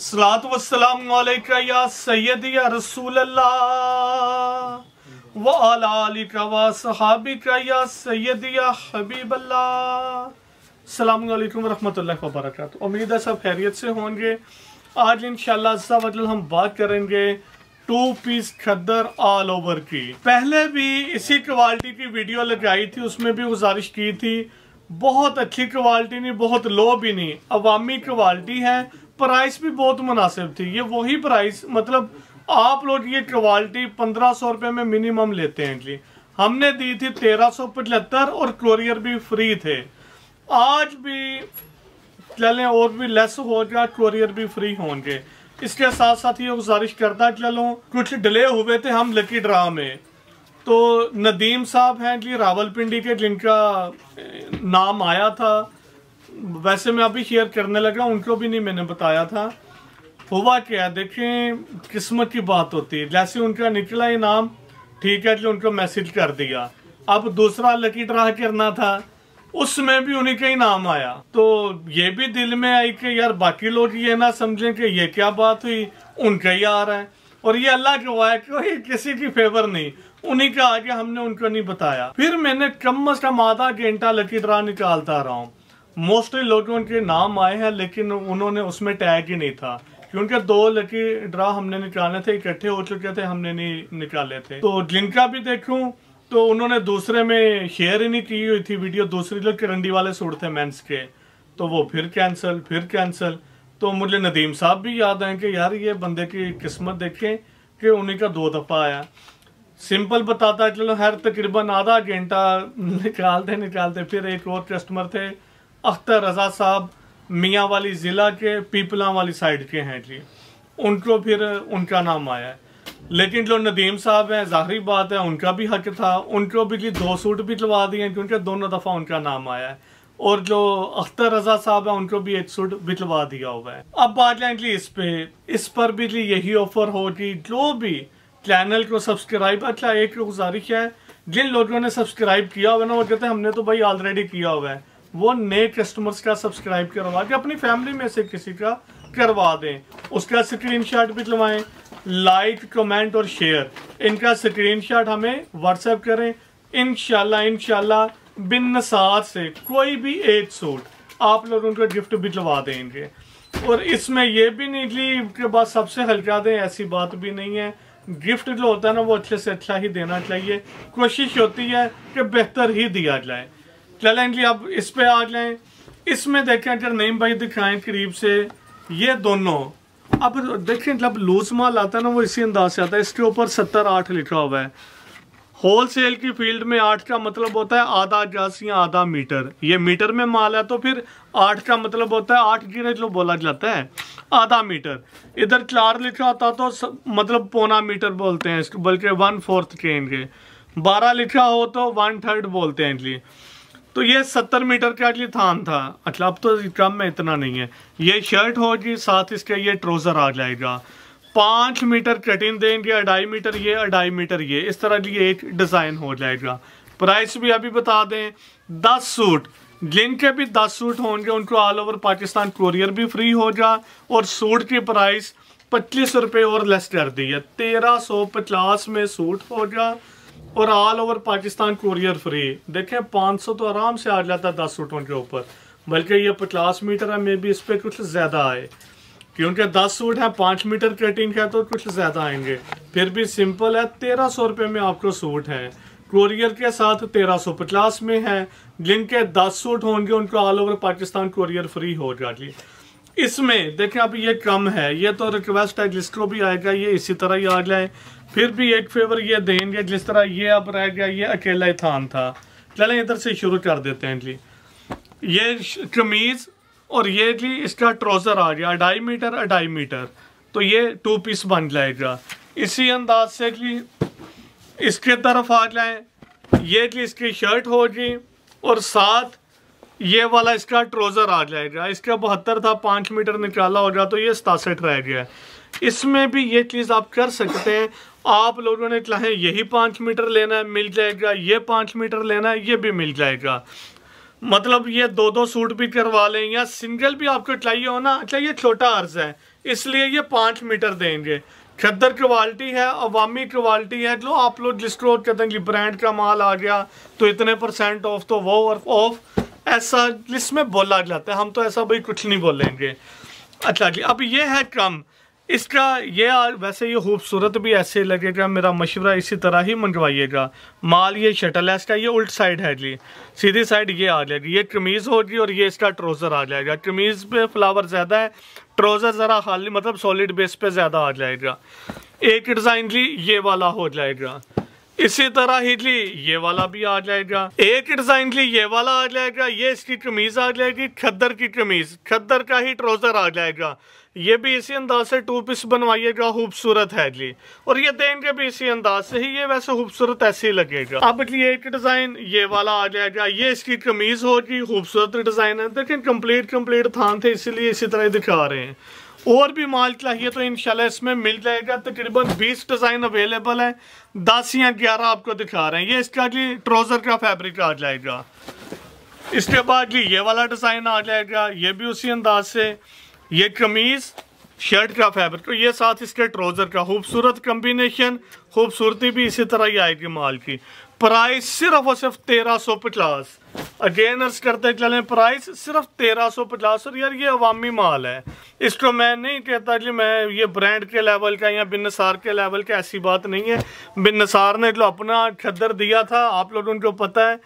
सलात वसलाम या सैद या रसूल व सहाबिक या सैद या हबीब अल्लाम वरहमल वबरक उम्मीद है सब खैरियत से होंगे आज इन शाह हम बात करेंगे टू पीस खद्दर ऑल ओवर की पहले भी इसी क्वालिटी की वीडियो लगाई थी उसमें भी गुजारिश की थी बहुत अच्छी क्वालिटी नहीं बहुत लो भी नहीं अवामी क्वालिटी है प्राइस भी बहुत मुनासिब थी ये वही प्राइस मतलब आप लोग ये क्वालिटी पंद्रह सौ रुपये में मिनिमम लेते हैं जी हमने दी थी तेरह सौ पचहत्तर और क्लोरियर भी फ्री थे आज भी चलें और भी लेस हो जाए क्लोरियर भी फ्री होंगे इसके साथ साथ ये गुजारिश करता लो कुछ डिले हुए थे हम लकी ड्रा में तो नदीम साहब हैं जी रावलपिंडी के जिनका नाम आया था वैसे मैं अभी शेयर करने लगा उनको भी नहीं मैंने बताया था हुआ क्या देखें किस्मत की बात होती है जैसे उनका निकला इनाम ठीक है जो उनको मैसेज कर दिया अब दूसरा लकी ड्रा करना था उसमें भी उन्हीं का ही नाम आया तो ये भी दिल में आई कि यार बाकी लोग ये ना समझें कि ये क्या बात हुई उनका ही आ रहा है और ये अल्लाह के वाया कोई किसी की फेवर नहीं उन्हीं का आगे हमने उनको नहीं बताया फिर मैंने कम अज कम आधा घंटा लकी ड्रा निकालता रहा हूँ मोस्टली लोगों के नाम आए हैं लेकिन उन्होंने उसमें टैग ही नहीं था क्योंकि दो लकी ड्रा हमने निकाले थे इकट्ठे हो चुके थे हमने नहीं निकाले थे तो जिनका भी देखूं तो उन्होंने दूसरे में शेयर ही नहीं की हुई थी वीडियो दूसरी लोग किरंडी वाले सूट थे मेंस के तो वो फिर कैंसिल फिर कैंसिल तो मुझे नदीम साहब भी याद आए कि यार ये बंदे की किस्मत देखें कि उन्हीं का दो दफ़ा आया सिंपल बताता चलो हर तकरीबन आधा घंटा निकालते निकालते फिर एक और कस्टमर थे अख्तर रजा साहब मियाँ वाली ज़िला के पीपला वाली साइड के हैं जी उनको फिर उनका नाम आया है लेकिन जो नदीम साहब हैं ज़ाहरी बात है उनका भी हक था उनको भी जी दो सूट भी दिलवा दिए क्योंकि दोनों दफ़ा उनका नाम आया है और जो अख्तर रजा साहब है उनको भी एक सूट बिलवा दिया हुआ है अब आ जाए जी इस पे इस पर भी जी यही ऑफर होगी जो भी चैनल को सब्सक्राइब अच्छा एक गुजारिश है जिन लोगों ने सब्सक्राइब किया हुआ ना वो कहते हैं हमने तो भाई ऑलरेडी किया हुआ है वो नए कस्टमर्स का सब्सक्राइब करवा के अपनी फैमिली में से किसी का करवा दें उसका स्क्रीन शॉट भी लगाएं लाइक कमेंट और शेयर इनका स्क्रीन शॉट हमें व्हाट्सएप करें इन शाह बिन नसार से कोई भी एक सूट आप लोग उनको गिफ्ट भी दिलवा देंगे और इसमें यह भी नहीं कि के बाद सबसे हल्का दें ऐसी बात भी नहीं है गिफ्ट जो होता है ना वो अच्छे से अच्छा ही देना चाहिए कोशिश होती है कि बेहतर ही दिया जाए चलें जी अब इस पे आ जाएं इसमें देखें अगर नईम भाई दिखाएं करीब से ये दोनों अब देखें जब लूज माल आता है ना वो इसी अंदाज से आता है इसके ऊपर सत्तर आठ लिखा हुआ है होल सेल की फील्ड में आठ का मतलब होता है आधा गज या आधा मीटर ये मीटर में माल है तो फिर आठ का मतलब होता है आठ गिरे जो बोला जाता है आधा मीटर इधर चार लिखा होता तो स, मतलब पौना मीटर बोलते हैं बल्कि वन फोर्थ के इनके बारह लिखा हो तो वन थर्ड बोलते हैं इनके तो ये सत्तर मीटर का ये थान था अच्छा अब तो कम में इतना नहीं है ये शर्ट होगी साथ इसके ये ट्रोज़र आ जाएगा पाँच मीटर कटिंग देंगे अढ़ाई मीटर ये अढ़ाई मीटर ये इस तरह ये एक डिज़ाइन हो जाएगा प्राइस भी अभी बता दें दस सूट जिनके भी दस सूट होंगे उनको ऑल ओवर पाकिस्तान कोरियर भी फ्री हो जा और सूट की प्राइस पच्चीस रुपये और लेस कर दी है तेरह सौ पचास में सूट हो जा और all over Pakistan courier free देखें 500 तो आराम से आ जाता है दस सूटों के ऊपर बल्कि ये पचास मीटर है मे बी इस पर कुछ ज़्यादा आए क्योंकि 10 सूट है 5 मीटर कटिंग है तो कुछ ज़्यादा आएंगे फिर भी सिंपल है तेरह सौ रुपये में आपको सूट है कुरियर के साथ तेरह सौ पचास में है जिनके दस सूट होंगे उनको all over Pakistan courier free हो जाएगी इसमें देखें आप ये कम है ये तो रिक्वेस्ट है जिसको भी आएगा ये इसी तरह ही आ जाए फिर भी एक फेवर ये देंगे जिस तरह ये अब रह गया ये अकेला थान था चले इधर से शुरू कर देते हैं जी ये कमीज और ये जी इसका ट्राउज़र आ गया अढ़ाई मीटर अढ़ाई मीटर तो ये टू पीस बन जाएगा इसी अंदाज से जी इसके तरफ आ जाए ये जी इसकी शर्ट होगी और साथ ये वाला इसका ट्रोज़र आ जाएगा इसका बहत्तर था पाँच मीटर निकाला होगा तो ये सतासठ रह गया इसमें भी ये चीज़ आप कर सकते हैं आप लोगों ने चाहे यही पाँच मीटर लेना है मिल जाएगा ये पाँच मीटर लेना है ये भी मिल जाएगा मतलब ये दो दो सूट भी करवा लें या सिंगल भी आपको चाहिए हो ना अच्छा ये छोटा अर्ज है इसलिए ये पाँच मीटर देंगे खद्दर क्वालिटी है अवामी क्वालिटी है जो तो आप लोग जिसको कहते हैं कि ब्रांड का माल आ गया तो इतने परसेंट ऑफ तो वो और ऑफ ऐसा जिसमें बोला जाता है हम तो ऐसा भाई कुछ नहीं बोलेंगे अच्छा जी अब ये है कम इसका ये वैसे ये खूबसूरत भी ऐसे लगेगा मेरा मशवरा इसी तरह ही मंगवाइएगा माल ये शटल है इसका ये उल्ट साइड है जी सीधी साइड ये आ जाएगी ये कमीज़ होगी और ये इसका ट्रोज़र आ जाएगा कमीज़ पे फ्लावर ज़्यादा है ट्रोज़र ज़रा खाली मतलब सॉलिड बेस पे ज़्यादा आ जाएगा एक डिज़ाइन जी ये वाला हो जाएगा इसी तरह ही ली ये वाला भी आ जाएगा एक डिजाइन ली ये वाला आ जाएगा ये इसकी कमीज आ जाएगी खद्दर की कमीज खद्दर का ही ट्राउजर आ जाएगा ये भी इसी अंदाज से टू पीस बनवाइएगा खूबसूरत है जी और ये देंगे भी इसी अंदाज से ही ये वैसे खूबसूरत ऐसे ही लगेगा अब जी एक डिजाइन ये वाला आ जाएगा ये इसकी कमीज होगी खूबसूरत डिजाइन है लेकिन कंप्लीट कंप्लीट थान थे इसीलिए इसी तरह दिखा रहे हैं और भी माल चाहिए तो इनशाला इसमें मिल जाएगा तकरीबन 20 डिज़ाइन अवेलेबल है 10 या 11 आपको दिखा रहे हैं ये इसका जी ट्रोजर का फैब्रिक आ जाएगा इसके बाद जी ये वाला डिज़ाइन आ जाएगा ये भी उसी अंदाज से ये कमीज़ शर्ट का फैब्रिक तो ये साथ इसके ट्रोज़र का खूबसूरत कम्बिनेशन खूबसूरती भी इसी तरह ही आएगी माल की प्राइस सिर्फ और सिर्फ तेरह सौ पचास अगेन अर्ज करते चले प्राइस सिर्फ तेरह सौ पचास और यार ये अवामी माल है इसको मैं नहीं कहता जी मैं ये ब्रांड के लेवल का या बिनसार के लेवल का ऐसी बात नहीं है बिनसार ने जो अपना खदर दिया था आप लोगों को पता है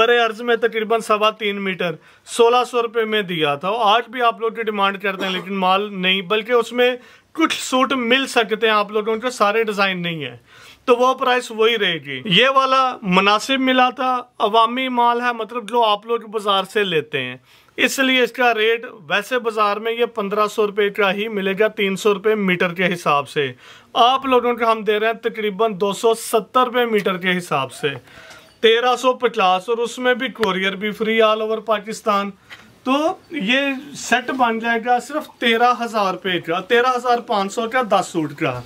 बड़े अर्ज में तकरीबन सवा तीन मीटर सोलह सौ रुपये में दिया था आज भी आप लोग की डिमांड करते हैं लेकिन माल नहीं बल्कि उसमें कुछ सूट मिल सकते हैं आप लोगों के सारे डिज़ाइन नहीं है तो वो प्राइस वही रहेगी ये वाला मुनासिब मिला था अवामी माल है मतलब जो आप लोग बाजार से लेते हैं इसलिए इसका रेट वैसे बाजार में ये पंद्रह सौ रुपये का ही मिलेगा तीन सौ रुपये मीटर के हिसाब से आप लोगों को हम दे रहे हैं तकरीबन दो सौ सत्तर रुपये मीटर के हिसाब से तेरह सौ पचास और उसमें भी कोरियर भी फ्री ऑल ओवर पाकिस्तान तो ये सेट बन जाएगा सिर्फ तेरह हज़ार रुपये का तेरह हज़ार पाँच सौ का दस सूट का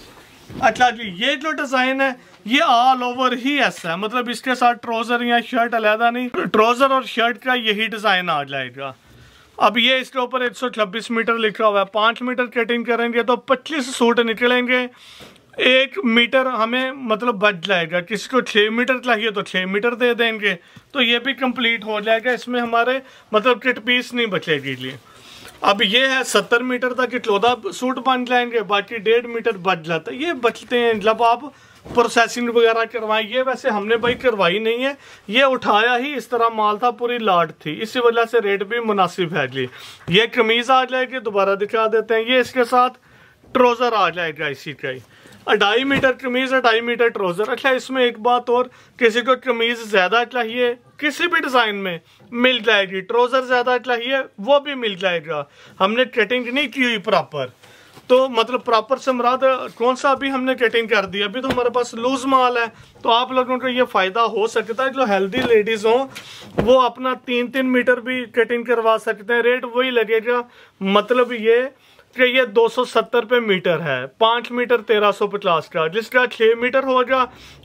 अच्छा जी ये जो डिज़ाइन है ये ऑल ओवर ही ऐसा है मतलब इसके साथ ट्रोजर या शर्ट अलहदा नहीं ट्रोजर और शर्ट का यही डिज़ाइन आ जाएगा अब ये इसके ऊपर एक मीटर लिखा हुआ है पाँच मीटर कटिंग करेंगे तो पच्चीस सूट निकलेंगे एक मीटर हमें मतलब बच जाएगा किसी को छः मीटर चाहिए तो छः मीटर दे देंगे तो ये भी कंप्लीट हो जाएगा इसमें हमारे मतलब किट पीस नहीं बचेगी लिए अब ये है सत्तर मीटर तक इटलोदा सूट बन जाएंगे बाकी डेढ़ मीटर बच जाता है ये बचते हैं मतलब आप प्रोसेसिंग वगैरह करवाएं ये वैसे हमने भाई करवाई नहीं है ये उठाया ही इस तरह माल था पूरी लाट थी इसी वजह से रेट भी मुनासिब है जी ये कमीज़ आ जाएगी दोबारा दिखा देते हैं ये इसके साथ ट्रोज़र आ जाएगा इसी का ही ढाई मीटर कमीज और ढाई मीटर ट्राउजर अच्छा इसमें एक बात और किसी को कमीज ज्यादा चाहिए किसी भी डिजाइन में मिल जाएगी ट्राउजर ज्यादा चाहिए वो भी मिल जाएगा हमने कटिंग नहीं की हुई प्रॉपर तो मतलब प्रॉपर से मराद कौन सा अभी हमने कटिंग कर दी अभी तो हमारे पास लूज माल है तो आप लोगों को ये फ़ायदा हो सकता है जो हेल्दी लेडीज़ हो वो अपना तीन तीन मीटर भी कटिंग करवा सकते हैं रेट वही लगेगा मतलब ये ये 270 पे मीटर है पाँच मीटर तेरह सौ पचास का जिस तरह छः मीटर होगा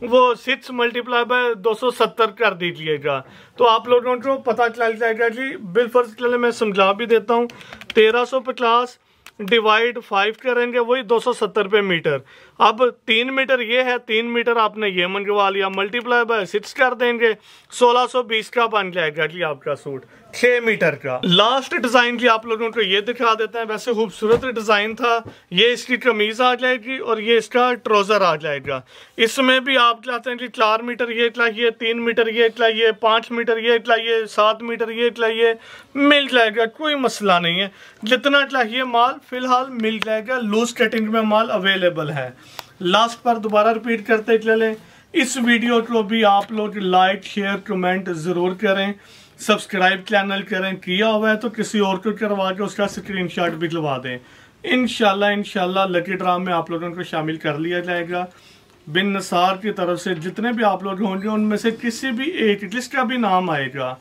वो सिक्स मल्टीप्लाई बाय दो सौ सत्तर कर दीजिएगा तो आप लोगों को पता चल जाएगा जी बिल बिलफर्ज चले मैं समझा भी देता हूँ तेरह सौ पचास डिवाइड फाइव करेंगे वही दो सौ सत्तर पे मीटर अब तीन मीटर ये है तीन मीटर आपने ये मंगवा लिया मल्टीप्लाई बाय सिक्स कर देंगे 1620 का बन जाएगा जी आपका सूट छह मीटर का लास्ट डिज़ाइन जी आप लोगों को ये दिखा देते हैं वैसे खूबसूरत डिज़ाइन था ये इसकी कमीज़ आ जाएगी और ये इसका ट्रोज़र आ जाएगा इसमें भी आप चाहते हैं कि चार मीटर ये चलाइए तीन मीटर ये चलाइए पांच मीटर ये चलाइए सात मीटर ये चलाइए मिल जाएगा कोई मसला नहीं है जितना चाहिए माल फ़िलहाल मिल जाएगा लूज कटिंग में माल अवेलेबल है लास्ट पर दोबारा रिपीट करते चले इस वीडियो को भी आप लोग लाइक शेयर कमेंट ज़रूर करें सब्सक्राइब चैनल करें किया हुआ है तो किसी और को करवा के उसका शॉट भी लगवा दें इनशाला इनशाला लकी ड्राम में आप लोगों को शामिल कर लिया जाएगा बिन नसार की तरफ से जितने भी आप लोग होंगे उनमें से किसी भी एक लिस्ट का भी नाम आएगा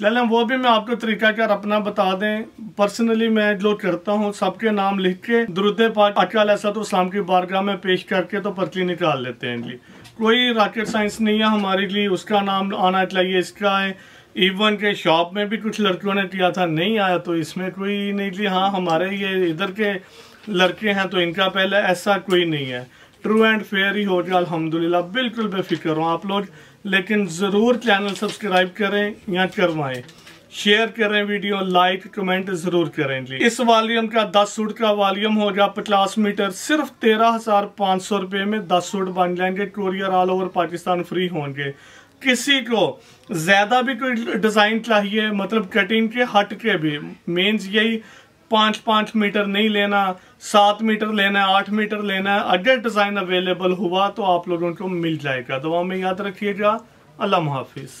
चले वो भी मैं आपको तरीकाकार अपना बता दें पर्सनली मैं जो करता हूँ सबके नाम लिख के दुरुद पाक अकाल ऐसा तो शाम की बारगाह में पेश करके तो पर्ची निकाल लेते हैं जी कोई रॉकेट साइंस नहीं है हमारे लिए उसका नाम आना चाहिए इसका है इवन के शॉप में भी कुछ लड़कियों ने किया था नहीं आया तो इसमें कोई नहीं जी हाँ हमारे ये इधर के लड़के हैं तो इनका पहले ऐसा कोई नहीं है ट्रू एंड फेयर ही हो गया अलहमदिल्ला बिल्कुल बेफिक्र हूँ आप लोग लेकिन ज़रूर चैनल सब्सक्राइब करें या करवाएं शेयर करें वीडियो लाइक कमेंट ज़रूर करें जी इस वॉल्यूम का 10 सूट का वॉल्यूम होगा पचास मीटर सिर्फ तेरह हज़ार पाँच सौ रुपये में 10 सूट बन जाएंगे courier all over Pakistan free होंगे किसी को ज़्यादा भी कोई डिज़ाइन चाहिए मतलब कटिंग के हट के भी मेन्स यही पाँच पाँच मीटर नहीं लेना सात मीटर लेना है आठ मीटर लेना है अगर डिज़ाइन अवेलेबल हुआ तो आप लोगों को मिल जाएगा दवा में याद रखिएगा अल्लाह हाफिज़